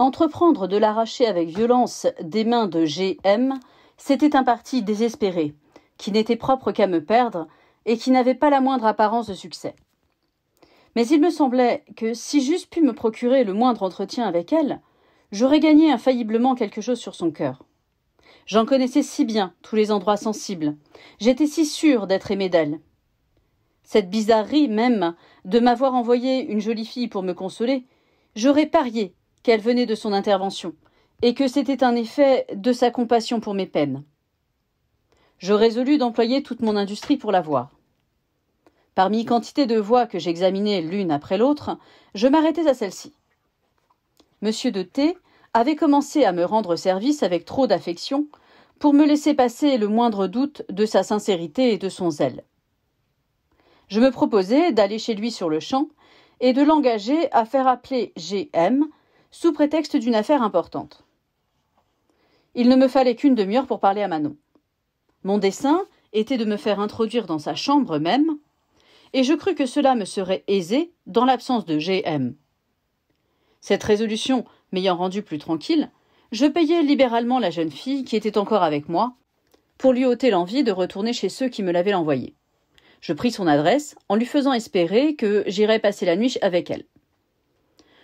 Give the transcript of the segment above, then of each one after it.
Entreprendre de l'arracher avec violence des mains de GM, c'était un parti désespéré, qui n'était propre qu'à me perdre et qui n'avait pas la moindre apparence de succès. Mais il me semblait que si j'eusse pu me procurer le moindre entretien avec elle, j'aurais gagné infailliblement quelque chose sur son cœur. J'en connaissais si bien tous les endroits sensibles, j'étais si sûre d'être aimée d'elle. Cette bizarrerie même de m'avoir envoyé une jolie fille pour me consoler, j'aurais parié qu'elle venait de son intervention, et que c'était un effet de sa compassion pour mes peines. Je résolus d'employer toute mon industrie pour la voir. Parmi quantité de voix que j'examinais l'une après l'autre, je m'arrêtais à celle-ci. Monsieur de T avait commencé à me rendre service avec trop d'affection pour me laisser passer le moindre doute de sa sincérité et de son zèle. Je me proposais d'aller chez lui sur le champ et de l'engager à faire appeler GM sous prétexte d'une affaire importante. Il ne me fallait qu'une demi-heure pour parler à Manon. Mon dessein était de me faire introduire dans sa chambre même, et je crus que cela me serait aisé dans l'absence de GM. Cette résolution m'ayant rendu plus tranquille, je payai libéralement la jeune fille qui était encore avec moi, pour lui ôter l'envie de retourner chez ceux qui me l'avaient envoyée. Je pris son adresse en lui faisant espérer que j'irais passer la nuit avec elle.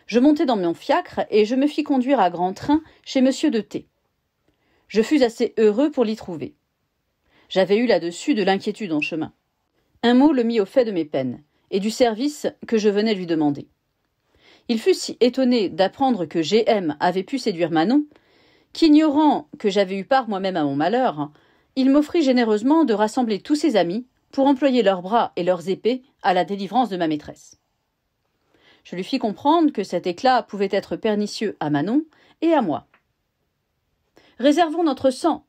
Je montai dans mon fiacre et je me fis conduire à grand train chez M. de T. Je fus assez heureux pour l'y trouver. J'avais eu là-dessus de l'inquiétude en chemin. Un mot le mit au fait de mes peines et du service que je venais lui demander. Il fut si étonné d'apprendre que G.M. avait pu séduire Manon, qu'ignorant que j'avais eu part moi-même à mon malheur, il m'offrit généreusement de rassembler tous ses amis pour employer leurs bras et leurs épées à la délivrance de ma maîtresse. Je lui fis comprendre que cet éclat pouvait être pernicieux à Manon et à moi. Réservons notre sang,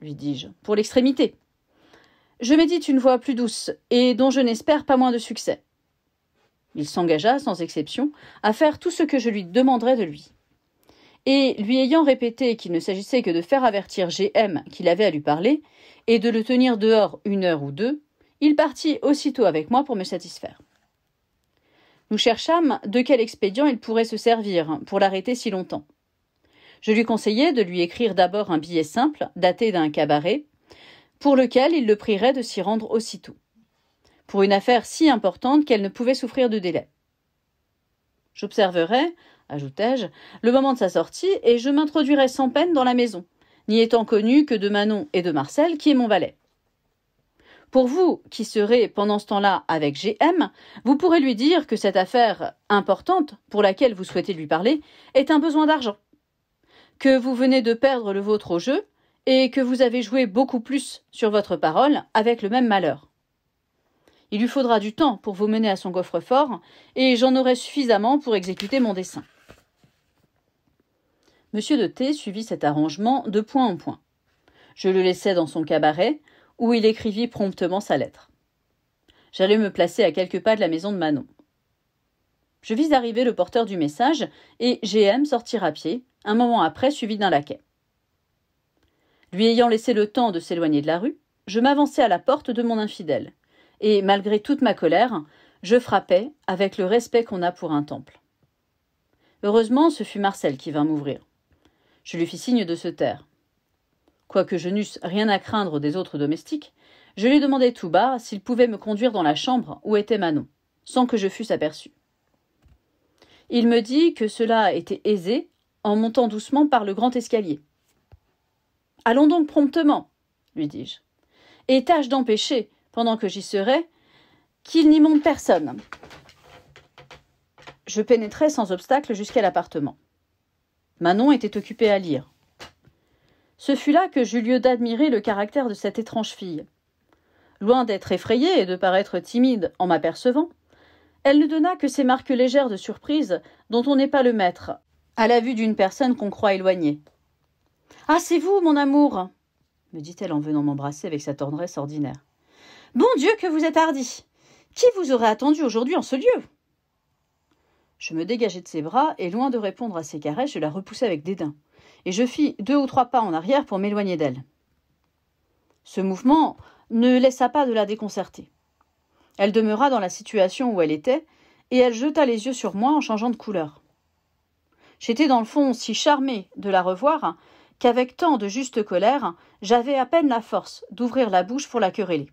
lui dis-je, pour l'extrémité. Je médite une voix plus douce et dont je n'espère pas moins de succès. Il s'engagea, sans exception, à faire tout ce que je lui demanderais de lui. Et lui ayant répété qu'il ne s'agissait que de faire avertir GM qu'il avait à lui parler, et de le tenir dehors une heure ou deux, il partit aussitôt avec moi pour me satisfaire. Nous cherchâmes de quel expédient il pourrait se servir pour l'arrêter si longtemps. Je lui conseillai de lui écrire d'abord un billet simple, daté d'un cabaret, pour lequel il le prierait de s'y rendre aussitôt, pour une affaire si importante qu'elle ne pouvait souffrir de délai. J'observerai, ajoutai-je, le moment de sa sortie, et je m'introduirai sans peine dans la maison, n'y étant connu que de Manon et de Marcel, qui est mon valet. Pour vous qui serez pendant ce temps-là avec GM, vous pourrez lui dire que cette affaire importante pour laquelle vous souhaitez lui parler est un besoin d'argent, que vous venez de perdre le vôtre au jeu et que vous avez joué beaucoup plus sur votre parole avec le même malheur. Il lui faudra du temps pour vous mener à son coffre-fort et j'en aurai suffisamment pour exécuter mon dessein. Monsieur de T suivit cet arrangement de point en point. Je le laissai dans son cabaret, où il écrivit promptement sa lettre. J'allais me placer à quelques pas de la maison de Manon. Je vis arriver le porteur du message et GM sortir à pied, un moment après suivi d'un laquais. Lui ayant laissé le temps de s'éloigner de la rue, je m'avançai à la porte de mon infidèle, et malgré toute ma colère, je frappai avec le respect qu'on a pour un temple. Heureusement, ce fut Marcel qui vint m'ouvrir. Je lui fis signe de se taire quoique je n'eusse rien à craindre des autres domestiques, je lui demandai tout bas s'il pouvait me conduire dans la chambre où était Manon, sans que je fusse aperçu. Il me dit que cela était aisé en montant doucement par le grand escalier. Allons donc promptement, lui dis-je, et tâche d'empêcher, pendant que j'y serai, qu'il n'y monte personne. Je pénétrai sans obstacle jusqu'à l'appartement. Manon était occupée à lire. Ce fut là que j'eus lieu d'admirer le caractère de cette étrange fille. Loin d'être effrayée et de paraître timide en m'apercevant, elle ne donna que ces marques légères de surprise dont on n'est pas le maître, à la vue d'une personne qu'on croit éloignée. Ah, c'est vous, mon amour me dit-elle en venant m'embrasser avec sa tendresse ordinaire. Bon Dieu, que vous êtes hardi Qui vous aurait attendu aujourd'hui en ce lieu Je me dégageai de ses bras et, loin de répondre à ses caresses, je la repoussai avec dédain et je fis deux ou trois pas en arrière pour m'éloigner d'elle. Ce mouvement ne laissa pas de la déconcerter. Elle demeura dans la situation où elle était, et elle jeta les yeux sur moi en changeant de couleur. J'étais dans le fond si charmé de la revoir qu'avec tant de juste colère, j'avais à peine la force d'ouvrir la bouche pour la quereller.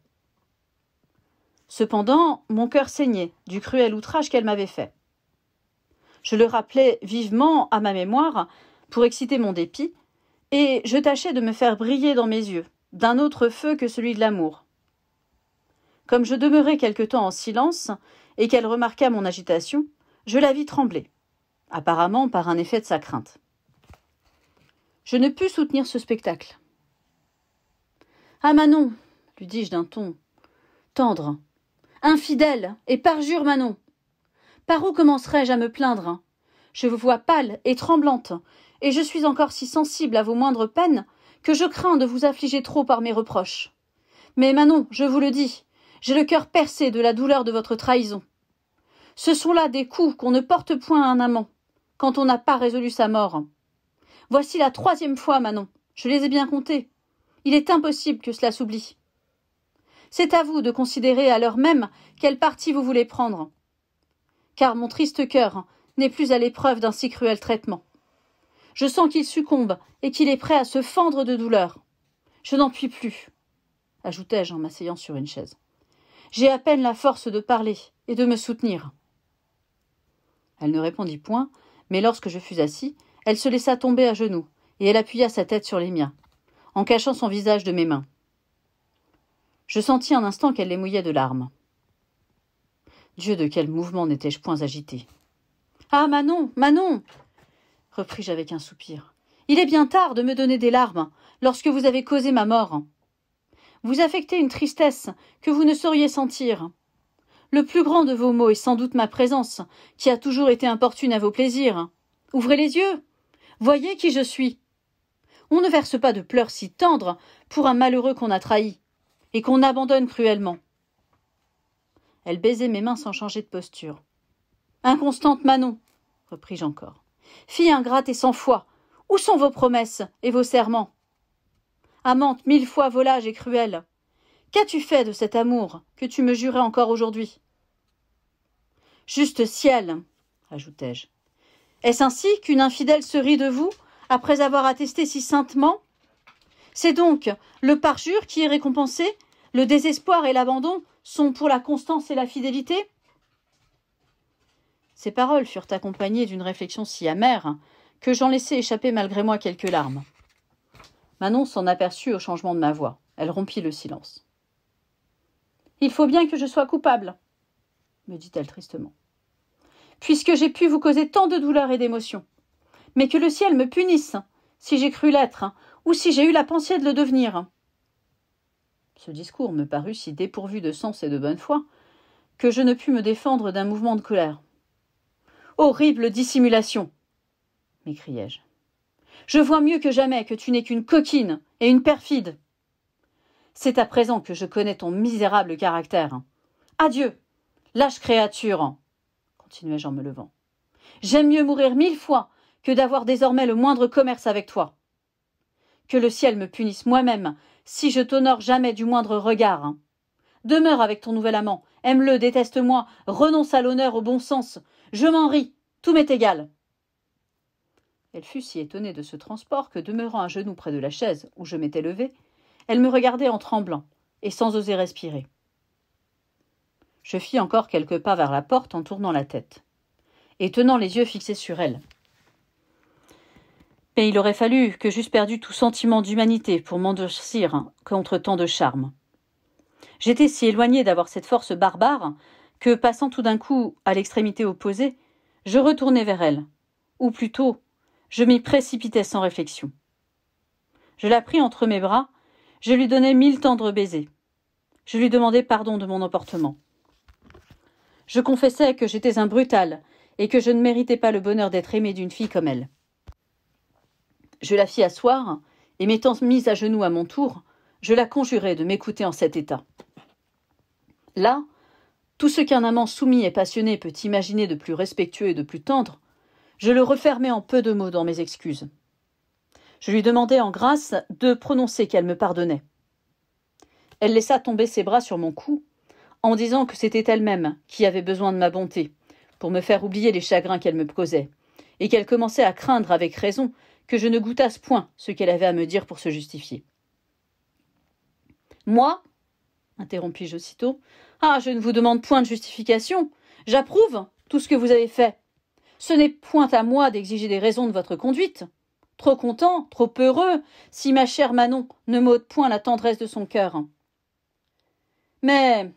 Cependant, mon cœur saignait du cruel outrage qu'elle m'avait fait. Je le rappelais vivement à ma mémoire pour exciter mon dépit, et je tâchais de me faire briller dans mes yeux, d'un autre feu que celui de l'amour. Comme je demeurai quelque temps en silence, et qu'elle remarqua mon agitation, je la vis trembler, apparemment par un effet de sa crainte. Je ne pus soutenir ce spectacle. Ah Manon, lui dis-je d'un ton tendre, infidèle, et parjure Manon. Par où commencerai-je à me plaindre Je vous vois pâle et tremblante, et je suis encore si sensible à vos moindres peines que je crains de vous affliger trop par mes reproches. Mais Manon, je vous le dis, j'ai le cœur percé de la douleur de votre trahison. Ce sont là des coups qu'on ne porte point à un amant, quand on n'a pas résolu sa mort. Voici la troisième fois, Manon. Je les ai bien comptés. Il est impossible que cela s'oublie. C'est à vous de considérer à l'heure même quelle partie vous voulez prendre. Car mon triste cœur n'est plus à l'épreuve d'un si cruel traitement. Je sens qu'il succombe et qu'il est prêt à se fendre de douleur. Je n'en puis plus, ajoutai-je en m'asseyant sur une chaise. J'ai à peine la force de parler et de me soutenir. Elle ne répondit point, mais lorsque je fus assis, elle se laissa tomber à genoux, et elle appuya sa tête sur les miens, en cachant son visage de mes mains. Je sentis un instant qu'elle les mouillait de larmes. Dieu de quel mouvement n'étais-je point agité. Ah, Manon, Manon repris-je avec un soupir. Il est bien tard de me donner des larmes hein, lorsque vous avez causé ma mort. Hein. Vous affectez une tristesse que vous ne sauriez sentir. Hein. Le plus grand de vos maux est sans doute ma présence, qui a toujours été importune à vos plaisirs. Ouvrez les yeux. Voyez qui je suis. On ne verse pas de pleurs si tendres pour un malheureux qu'on a trahi, et qu'on abandonne cruellement. Elle baisait mes mains sans changer de posture. Inconstante Manon, repris-je encore. Fille ingrate et sans foi, où sont vos promesses et vos serments Amante mille fois volage et cruelle, qu'as-tu fait de cet amour que tu me jurais encore aujourd'hui Juste ciel, ajoutai-je. Est-ce ainsi qu'une infidèle se rit de vous après avoir attesté si saintement C'est donc le parjure qui est récompensé, le désespoir et l'abandon sont pour la constance et la fidélité ces paroles furent accompagnées d'une réflexion si amère que j'en laissai échapper malgré moi quelques larmes. Manon s'en aperçut au changement de ma voix. Elle rompit le silence. Il faut bien que je sois coupable, me dit-elle tristement, puisque j'ai pu vous causer tant de douleurs et d'émotions, Mais que le ciel me punisse si j'ai cru l'être, ou si j'ai eu la pensée de le devenir. Ce discours me parut si dépourvu de sens et de bonne foi que je ne pus me défendre d'un mouvement de colère horrible dissimulation m'écriai-je. Je vois mieux que jamais que tu n'es qu'une coquine et une perfide. C'est à présent que je connais ton misérable caractère. Adieu, lâche créature, continuai-je en me levant. J'aime mieux mourir mille fois que d'avoir désormais le moindre commerce avec toi. Que le ciel me punisse moi-même si je t'honore jamais du moindre regard. Demeure avec ton nouvel amant. Aime-le, déteste-moi, renonce à l'honneur, au bon sens. Je m'en ris, tout m'est égal. Elle fut si étonnée de ce transport que, demeurant à genoux près de la chaise où je m'étais levée, elle me regardait en tremblant et sans oser respirer. Je fis encore quelques pas vers la porte en tournant la tête et tenant les yeux fixés sur elle. Mais il aurait fallu que j'eusse perdu tout sentiment d'humanité pour m'endurcir contre tant de charme. J'étais si éloigné d'avoir cette force barbare que, passant tout d'un coup à l'extrémité opposée, je retournai vers elle, ou plutôt, je m'y précipitais sans réflexion. Je la pris entre mes bras, je lui donnai mille tendres baisers. Je lui demandai pardon de mon emportement. Je confessais que j'étais un brutal et que je ne méritais pas le bonheur d'être aimé d'une fille comme elle. Je la fis asseoir, et m'étant mise à genoux à mon tour, je la conjurai de m'écouter en cet état. Là, tout ce qu'un amant soumis et passionné peut imaginer de plus respectueux et de plus tendre, je le refermai en peu de mots dans mes excuses. Je lui demandai en grâce de prononcer qu'elle me pardonnait. Elle laissa tomber ses bras sur mon cou, en disant que c'était elle-même qui avait besoin de ma bonté, pour me faire oublier les chagrins qu'elle me causait, et qu'elle commençait à craindre avec raison que je ne goûtasse point ce qu'elle avait à me dire pour se justifier. Moi interrompis-je aussitôt. Ah, je ne vous demande point de justification. J'approuve tout ce que vous avez fait. Ce n'est point à moi d'exiger des raisons de votre conduite. Trop content, trop heureux, si ma chère Manon ne m'ôte point la tendresse de son cœur. Mais,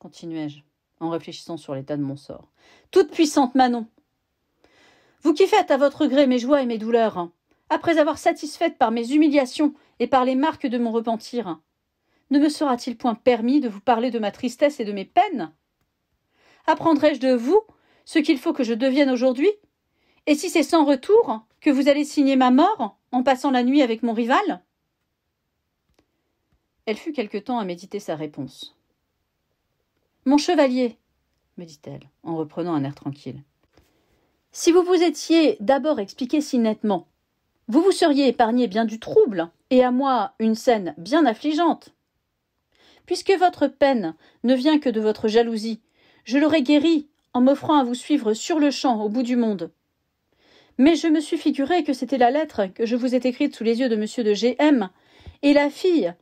continuai-je, en réfléchissant sur l'état de mon sort, toute puissante Manon, vous qui faites à votre gré mes joies et mes douleurs, après avoir satisfaites par mes humiliations et par les marques de mon repentir, ne me sera-t-il point permis de vous parler de ma tristesse et de mes peines Apprendrai-je de vous ce qu'il faut que je devienne aujourd'hui Et si c'est sans retour que vous allez signer ma mort en passant la nuit avec mon rival Elle fut quelque temps à méditer sa réponse. Mon chevalier, me dit-elle, en reprenant un air tranquille, si vous vous étiez d'abord expliqué si nettement, vous vous seriez épargné bien du trouble, et à moi une scène bien affligeante. Puisque votre peine ne vient que de votre jalousie, je l'aurais guérie en m'offrant à vous suivre sur le champ au bout du monde. Mais je me suis figuré que c'était la lettre que je vous ai écrite sous les yeux de M. de G.M. et la fille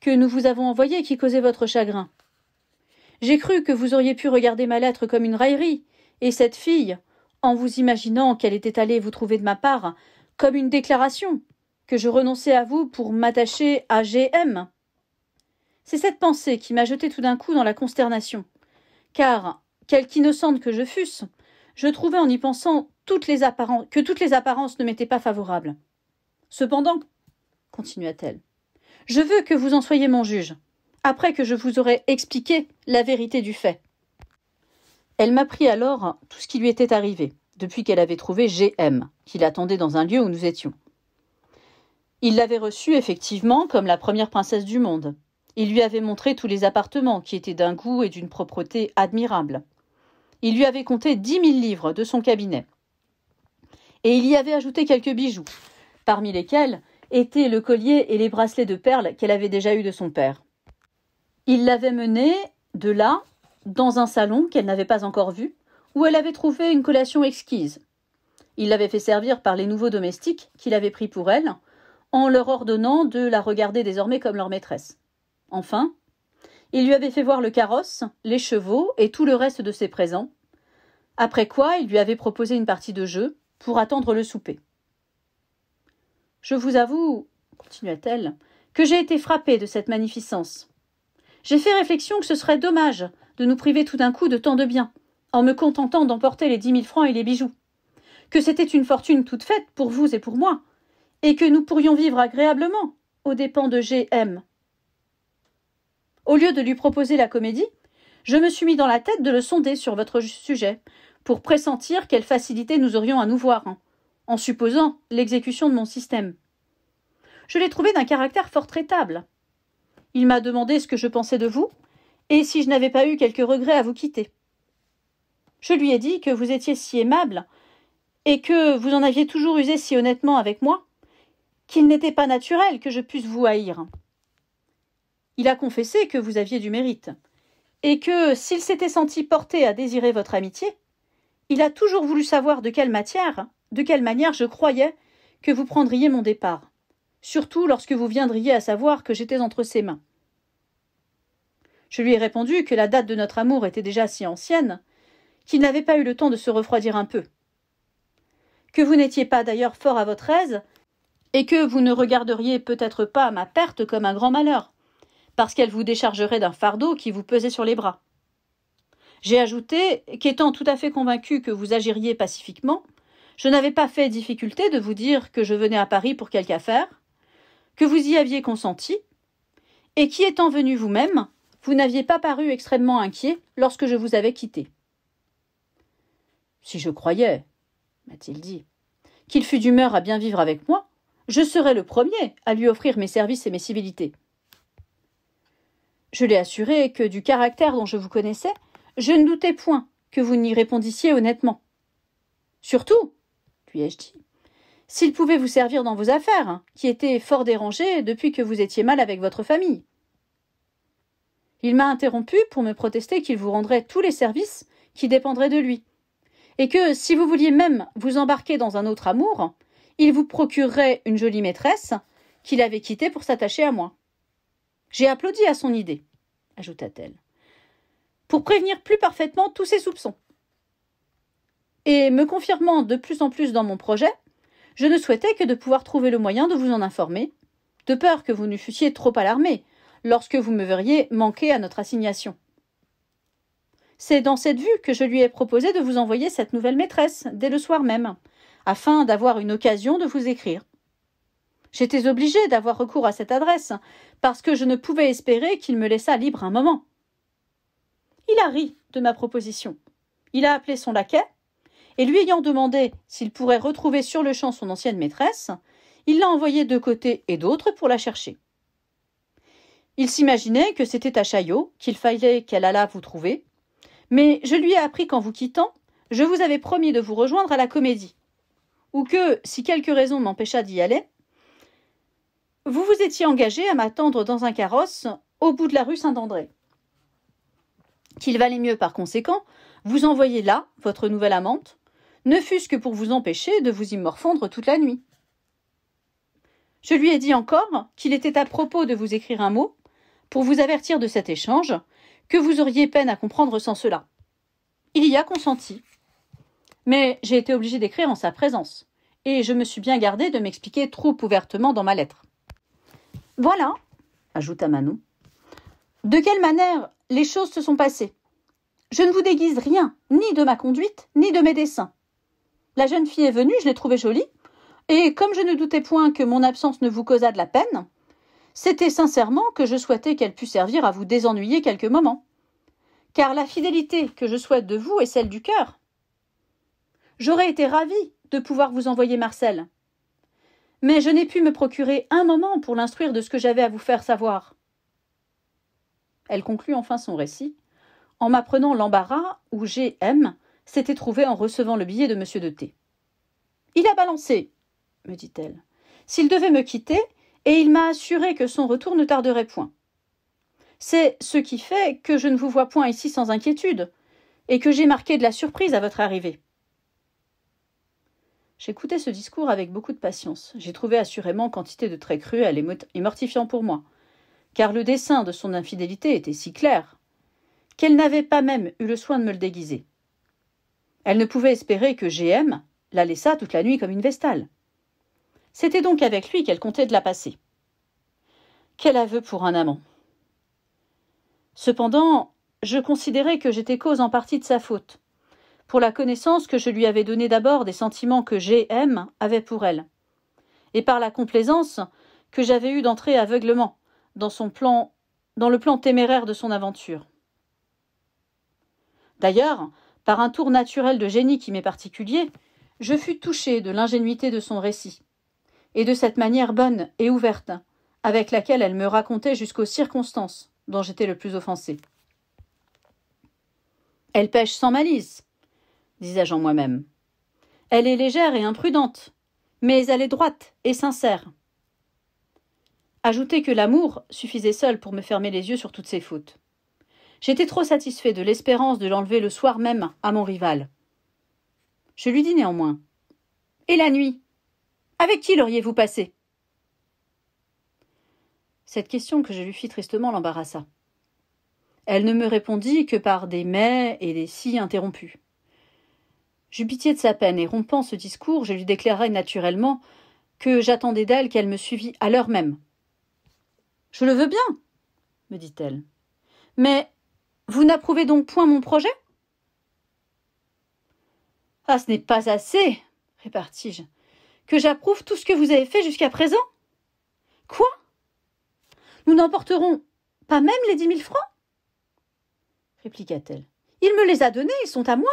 que nous vous avons envoyée qui causait votre chagrin. J'ai cru que vous auriez pu regarder ma lettre comme une raillerie, et cette fille, en vous imaginant qu'elle était allée vous trouver de ma part, comme une déclaration, que je renonçais à vous pour m'attacher à G.M. C'est cette pensée qui m'a jetée tout d'un coup dans la consternation. Car, quelque innocente que je fusse, je trouvais en y pensant toutes les que toutes les apparences ne m'étaient pas favorables. Cependant, continua-t-elle, je veux que vous en soyez mon juge, après que je vous aurai expliqué la vérité du fait. Elle m'apprit alors tout ce qui lui était arrivé, depuis qu'elle avait trouvé GM, qui l'attendait dans un lieu où nous étions. Il l'avait reçue effectivement comme la première princesse du monde, il lui avait montré tous les appartements, qui étaient d'un goût et d'une propreté admirables. Il lui avait compté dix mille livres de son cabinet. Et il y avait ajouté quelques bijoux, parmi lesquels étaient le collier et les bracelets de perles qu'elle avait déjà eus de son père. Il l'avait menée, de là, dans un salon qu'elle n'avait pas encore vu, où elle avait trouvé une collation exquise. Il l'avait fait servir par les nouveaux domestiques qu'il avait pris pour elle, en leur ordonnant de la regarder désormais comme leur maîtresse. Enfin, il lui avait fait voir le carrosse, les chevaux et tout le reste de ses présents, après quoi il lui avait proposé une partie de jeu pour attendre le souper. Je vous avoue, continua-t-elle, que j'ai été frappée de cette magnificence. J'ai fait réflexion que ce serait dommage de nous priver tout d'un coup de tant de biens, en me contentant d'emporter les dix mille francs et les bijoux, que c'était une fortune toute faite pour vous et pour moi, et que nous pourrions vivre agréablement aux dépens de G.M., au lieu de lui proposer la comédie, je me suis mis dans la tête de le sonder sur votre sujet, pour pressentir quelle facilité nous aurions à nous voir, hein, en supposant l'exécution de mon système. Je l'ai trouvé d'un caractère fort traitable. Il m'a demandé ce que je pensais de vous, et si je n'avais pas eu quelques regrets à vous quitter. Je lui ai dit que vous étiez si aimable, et que vous en aviez toujours usé si honnêtement avec moi, qu'il n'était pas naturel que je puisse vous haïr il a confessé que vous aviez du mérite, et que s'il s'était senti porté à désirer votre amitié, il a toujours voulu savoir de quelle matière, de quelle manière je croyais que vous prendriez mon départ, surtout lorsque vous viendriez à savoir que j'étais entre ses mains. Je lui ai répondu que la date de notre amour était déjà si ancienne qu'il n'avait pas eu le temps de se refroidir un peu. Que vous n'étiez pas d'ailleurs fort à votre aise, et que vous ne regarderiez peut-être pas ma perte comme un grand malheur parce qu'elle vous déchargerait d'un fardeau qui vous pesait sur les bras. J'ai ajouté qu'étant tout à fait convaincu que vous agiriez pacifiquement, je n'avais pas fait difficulté de vous dire que je venais à Paris pour quelque affaire, que vous y aviez consenti, et qui étant venu vous-même, vous, vous n'aviez pas paru extrêmement inquiet lorsque je vous avais quitté. Si je croyais, m'a-t-il dit, qu'il fût d'humeur à bien vivre avec moi, je serais le premier à lui offrir mes services et mes civilités. Je l'ai assuré que, du caractère dont je vous connaissais, je ne doutais point que vous n'y répondissiez honnêtement. Surtout, lui ai-je dit, s'il pouvait vous servir dans vos affaires, hein, qui étaient fort dérangées depuis que vous étiez mal avec votre famille. Il m'a interrompu pour me protester qu'il vous rendrait tous les services qui dépendraient de lui, et que si vous vouliez même vous embarquer dans un autre amour, il vous procurerait une jolie maîtresse qu'il avait quittée pour s'attacher à moi. J'ai applaudi à son idée, ajouta-t-elle, pour prévenir plus parfaitement tous ses soupçons. Et me confirmant de plus en plus dans mon projet, je ne souhaitais que de pouvoir trouver le moyen de vous en informer, de peur que vous ne fussiez trop alarmé lorsque vous me verriez manquer à notre assignation. C'est dans cette vue que je lui ai proposé de vous envoyer cette nouvelle maîtresse dès le soir même, afin d'avoir une occasion de vous écrire. J'étais obligée d'avoir recours à cette adresse, parce que je ne pouvais espérer qu'il me laissât libre un moment. Il a ri de ma proposition. Il a appelé son laquais, et lui ayant demandé s'il pourrait retrouver sur le champ son ancienne maîtresse, il l'a envoyée de côté et d'autre pour la chercher. Il s'imaginait que c'était à Chaillot qu'il fallait qu'elle allât vous trouver, mais je lui ai appris qu'en vous quittant, je vous avais promis de vous rejoindre à la comédie, ou que, si quelque raison m'empêcha d'y aller, vous vous étiez engagé à m'attendre dans un carrosse au bout de la rue Saint-André. Qu'il valait mieux, par conséquent, vous envoyer là votre nouvelle amante, ne fût-ce que pour vous empêcher de vous y morfondre toute la nuit. Je lui ai dit encore qu'il était à propos de vous écrire un mot pour vous avertir de cet échange que vous auriez peine à comprendre sans cela. Il y a consenti. Mais j'ai été obligée d'écrire en sa présence, et je me suis bien gardée de m'expliquer trop ouvertement dans ma lettre. Voilà, ajouta Manon. De quelle manière les choses se sont passées Je ne vous déguise rien, ni de ma conduite, ni de mes dessins. La jeune fille est venue, je l'ai trouvée jolie, et comme je ne doutais point que mon absence ne vous causât de la peine, c'était sincèrement que je souhaitais qu'elle pût servir à vous désennuyer quelques moments. Car la fidélité que je souhaite de vous est celle du cœur. J'aurais été ravie de pouvoir vous envoyer Marcel, mais je n'ai pu me procurer un moment pour l'instruire de ce que j'avais à vous faire savoir. Elle conclut enfin son récit en m'apprenant l'embarras où M. s'était trouvé en recevant le billet de M. de T. Il a balancé, me dit-elle. S'il devait me quitter, et il m'a assuré que son retour ne tarderait point. C'est ce qui fait que je ne vous vois point ici sans inquiétude, et que j'ai marqué de la surprise à votre arrivée. J'écoutais ce discours avec beaucoup de patience. J'ai trouvé assurément quantité de traits cruels et mortifiants pour moi, car le dessein de son infidélité était si clair qu'elle n'avait pas même eu le soin de me le déguiser. Elle ne pouvait espérer que GM la laissât toute la nuit comme une vestale. C'était donc avec lui qu'elle comptait de la passer. Quel aveu pour un amant. Cependant, je considérais que j'étais cause en partie de sa faute, pour la connaissance que je lui avais donnée d'abord des sentiments que M avait pour elle, et par la complaisance que j'avais eue d'entrer aveuglement dans, son plan, dans le plan téméraire de son aventure. D'ailleurs, par un tour naturel de génie qui m'est particulier, je fus touché de l'ingénuité de son récit, et de cette manière bonne et ouverte avec laquelle elle me racontait jusqu'aux circonstances dont j'étais le plus offensé. Elle pêche sans malice, disais-je en moi-même. Elle est légère et imprudente, mais elle est droite et sincère. Ajoutez que l'amour suffisait seul pour me fermer les yeux sur toutes ses fautes. J'étais trop satisfait de l'espérance de l'enlever le soir même à mon rival. Je lui dis néanmoins Et la nuit Avec qui l'auriez-vous passé Cette question que je lui fis tristement l'embarrassa. Elle ne me répondit que par des mais et des si interrompus. J'eus pitié de sa peine et rompant ce discours, je lui déclarai naturellement que j'attendais d'elle qu'elle me suivît à l'heure même. Je le veux bien, me dit-elle. Mais vous n'approuvez donc point mon projet Ah, ce n'est pas assez, répartis-je, que j'approuve tout ce que vous avez fait jusqu'à présent. Quoi Nous n'emporterons pas même les dix mille francs répliqua-t-elle. Il me les a donnés, ils sont à moi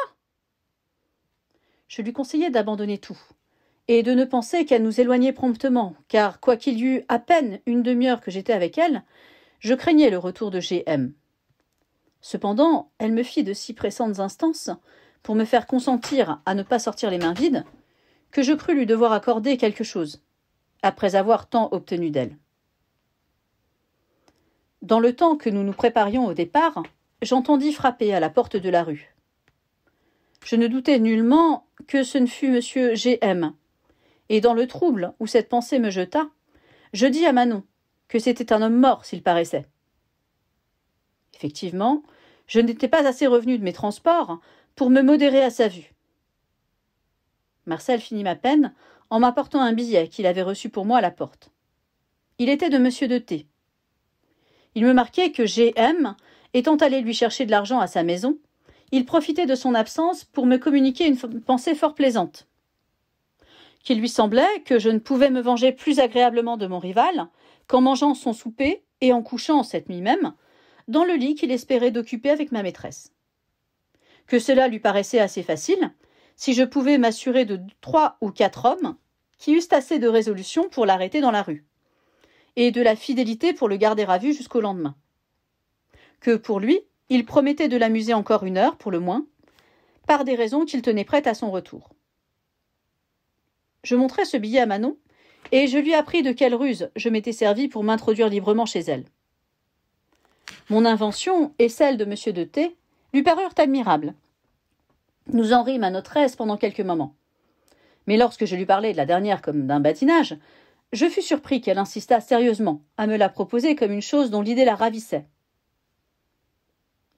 je lui conseillais d'abandonner tout, et de ne penser qu'à nous éloigner promptement, car quoiqu'il y eût à peine une demi-heure que j'étais avec elle, je craignais le retour de GM. Cependant, elle me fit de si pressantes instances, pour me faire consentir à ne pas sortir les mains vides, que je crus lui devoir accorder quelque chose, après avoir tant obtenu d'elle. Dans le temps que nous nous préparions au départ, j'entendis frapper à la porte de la rue. Je ne doutais nullement que ce ne fût G. M., Et dans le trouble où cette pensée me jeta, je dis à Manon que c'était un homme mort s'il paraissait. Effectivement, je n'étais pas assez revenu de mes transports pour me modérer à sa vue. Marcel finit ma peine en m'apportant un billet qu'il avait reçu pour moi à la porte. Il était de M. de T. Il me marquait que G.M., étant allé lui chercher de l'argent à sa maison, il profitait de son absence pour me communiquer une pensée fort plaisante, qu'il lui semblait que je ne pouvais me venger plus agréablement de mon rival qu'en mangeant son souper et en couchant cette nuit même dans le lit qu'il espérait d'occuper avec ma maîtresse. Que cela lui paraissait assez facile, si je pouvais m'assurer de trois ou quatre hommes qui eussent assez de résolution pour l'arrêter dans la rue, et de la fidélité pour le garder à vue jusqu'au lendemain. Que pour lui, il promettait de l'amuser encore une heure, pour le moins, par des raisons qu'il tenait prêtes à son retour. Je montrai ce billet à Manon, et je lui appris de quelle ruse je m'étais servi pour m'introduire librement chez elle. Mon invention et celle de M. de T lui parurent admirables. Nous en rîmes à notre aise pendant quelques moments. Mais lorsque je lui parlais de la dernière comme d'un bâtinage, je fus surpris qu'elle insistât sérieusement à me la proposer comme une chose dont l'idée la ravissait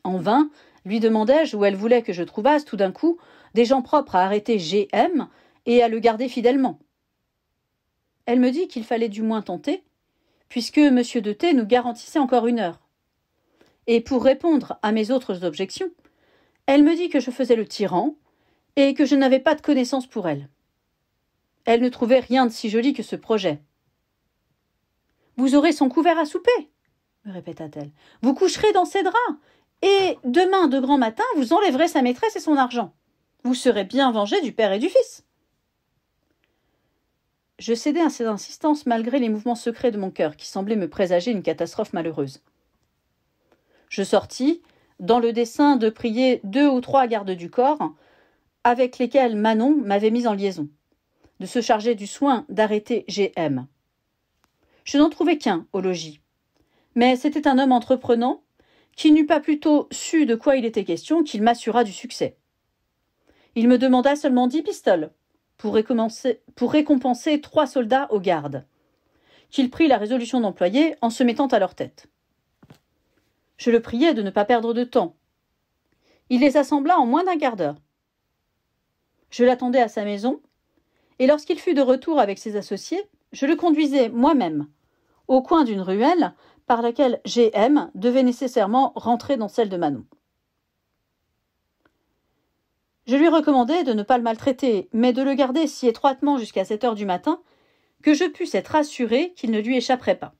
en vain, lui demandai-je où elle voulait que je trouvasse tout d'un coup des gens propres à arrêter GM et à le garder fidèlement. Elle me dit qu'il fallait du moins tenter, puisque M. de T nous garantissait encore une heure. Et pour répondre à mes autres objections, elle me dit que je faisais le tyran et que je n'avais pas de connaissance pour elle. Elle ne trouvait rien de si joli que ce projet. Vous aurez son couvert à souper, me répéta-t-elle. Vous coucherez dans ses draps et demain, de grand matin, vous enlèverez sa maîtresse et son argent. Vous serez bien vengé du père et du fils. Je cédai à ces insistances malgré les mouvements secrets de mon cœur qui semblaient me présager une catastrophe malheureuse. Je sortis, dans le dessein de prier deux ou trois gardes du corps, avec lesquels Manon m'avait mis en liaison, de se charger du soin d'arrêter GM. Je n'en trouvais qu'un au logis. Mais c'était un homme entreprenant, qui n'eût pas plutôt su de quoi il était question qu'il m'assura du succès. Il me demanda seulement dix pistoles pour, pour récompenser trois soldats aux gardes, qu'il prit la résolution d'employer en se mettant à leur tête. Je le priai de ne pas perdre de temps. Il les assembla en moins d'un quart d'heure. Je l'attendais à sa maison, et lorsqu'il fut de retour avec ses associés, je le conduisais moi-même, au coin d'une ruelle, par laquelle GM devait nécessairement rentrer dans celle de Manon. Je lui recommandai de ne pas le maltraiter, mais de le garder si étroitement jusqu'à 7 heures du matin que je pusse être assuré qu'il ne lui échapperait pas.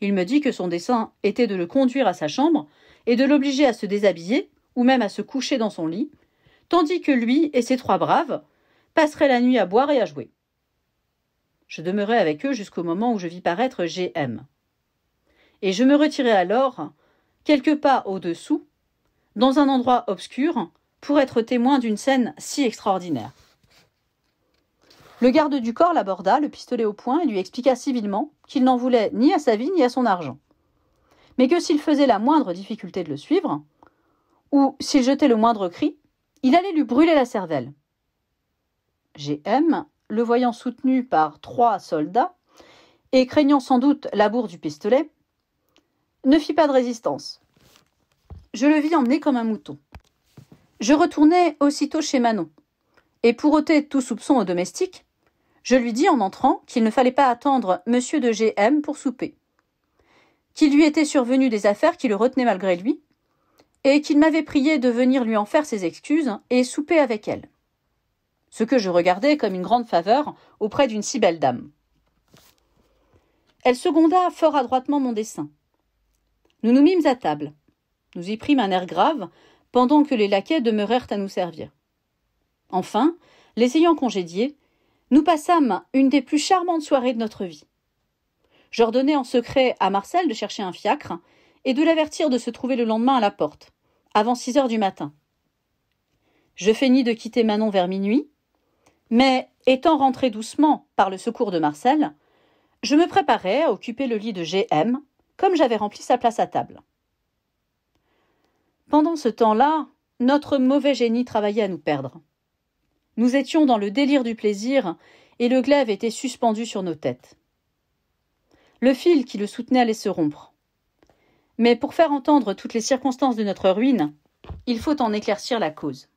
Il me dit que son dessein était de le conduire à sa chambre et de l'obliger à se déshabiller ou même à se coucher dans son lit, tandis que lui et ses trois braves passeraient la nuit à boire et à jouer. Je demeurai avec eux jusqu'au moment où je vis paraître GM et je me retirai alors, quelques pas au-dessous, dans un endroit obscur, pour être témoin d'une scène si extraordinaire. Le garde du corps l'aborda, le pistolet au poing, et lui expliqua civilement qu'il n'en voulait ni à sa vie ni à son argent, mais que s'il faisait la moindre difficulté de le suivre, ou s'il jetait le moindre cri, il allait lui brûler la cervelle. GM, le voyant soutenu par trois soldats, et craignant sans doute la bourre du pistolet, ne fit pas de résistance. Je le vis emmené comme un mouton. Je retournai aussitôt chez Manon, et pour ôter tout soupçon au domestique, je lui dis en entrant qu'il ne fallait pas attendre M. de GM pour souper, qu'il lui était survenu des affaires qui le retenaient malgré lui, et qu'il m'avait prié de venir lui en faire ses excuses et souper avec elle. Ce que je regardais comme une grande faveur auprès d'une si belle dame. Elle seconda fort adroitement mon dessein, nous nous mîmes à table. Nous y prîmes un air grave, pendant que les laquais demeurèrent à nous servir. Enfin, les ayant congédiés, nous passâmes une des plus charmantes soirées de notre vie. J'ordonnai en secret à Marcel de chercher un fiacre et de l'avertir de se trouver le lendemain à la porte, avant six heures du matin. Je feignis de quitter Manon vers minuit, mais étant rentré doucement par le secours de Marcel, je me préparai à occuper le lit de GM comme j'avais rempli sa place à table. Pendant ce temps-là, notre mauvais génie travaillait à nous perdre. Nous étions dans le délire du plaisir, et le glaive était suspendu sur nos têtes. Le fil qui le soutenait allait se rompre. Mais pour faire entendre toutes les circonstances de notre ruine, il faut en éclaircir la cause.